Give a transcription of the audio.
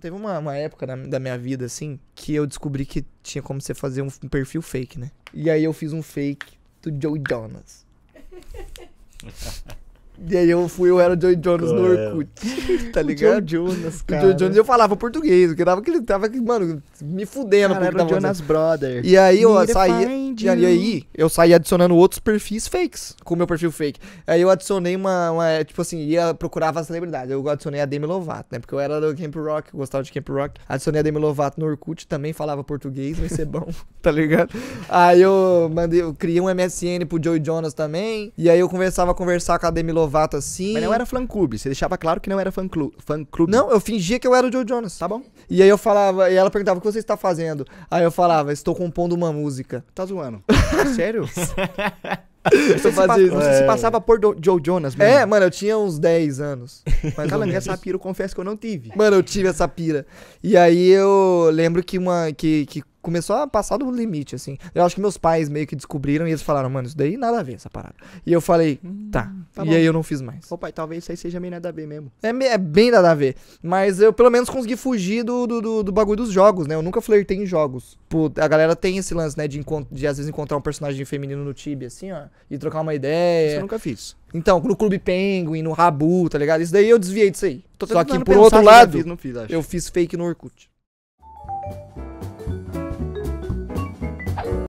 Teve uma, uma época na, da minha vida, assim, que eu descobri que tinha como você fazer um, um perfil fake, né? E aí eu fiz um fake do Joe Jonas. E aí eu fui, eu era o Joey Jonas Qual no Orkut. Tá ligado? O Joe Jonas, cara. O Joe Jonas eu falava português, porque tava que tava mano, me fudendo cara, era o Jonas fazendo. Brother. E aí eu saía. E aí eu saí adicionando outros perfis fakes com o meu perfil fake. Aí eu adicionei uma, uma tipo assim, ia procurava as celebridade. Eu adicionei a Demi Lovato, né? Porque eu era do Camp Rock, gostava de Camp Rock. Adicionei a Demi Lovato no Orkut, também falava português, vai ser bom, tá ligado? Aí eu mandei, eu criei um MSN pro Joe Jonas também. E aí eu conversava conversar com a Demi Lovato novato assim. Mas não era fã clube, você deixava claro que não era fã clube. Não, eu fingia que eu era o Joe Jonas. Tá bom. E aí eu falava, e ela perguntava o que você está fazendo. Aí eu falava, estou compondo uma música. Tá zoando. É sério? Você, você se é. passava por Do Joe Jonas, É, mano, eu tinha uns 10 anos. Mas calanga, essa pira eu confesso que eu não tive. Mano, eu tive essa pira. E aí eu lembro que uma que, que começou a passar do limite, assim. Eu acho que meus pais meio que descobriram e eles falaram, mano, isso daí nada a ver, essa parada. E eu falei, hum, tá. tá e bom. aí eu não fiz mais. Ô pai, talvez isso aí seja meio nada a ver mesmo. É, é bem nada a ver. Mas eu pelo menos consegui fugir do, do, do, do bagulho dos jogos, né? Eu nunca flertei em jogos. Pô, a galera tem esse lance, né, de, de às vezes encontrar um personagem feminino no Tibia, assim, ó, e trocar uma ideia. Isso eu nunca fiz. Então, no Clube Penguin, no Rabu, tá ligado? Isso daí eu desviei disso aí. Só que por outro né? lado, eu fiz, fiz, eu fiz fake no Orkut.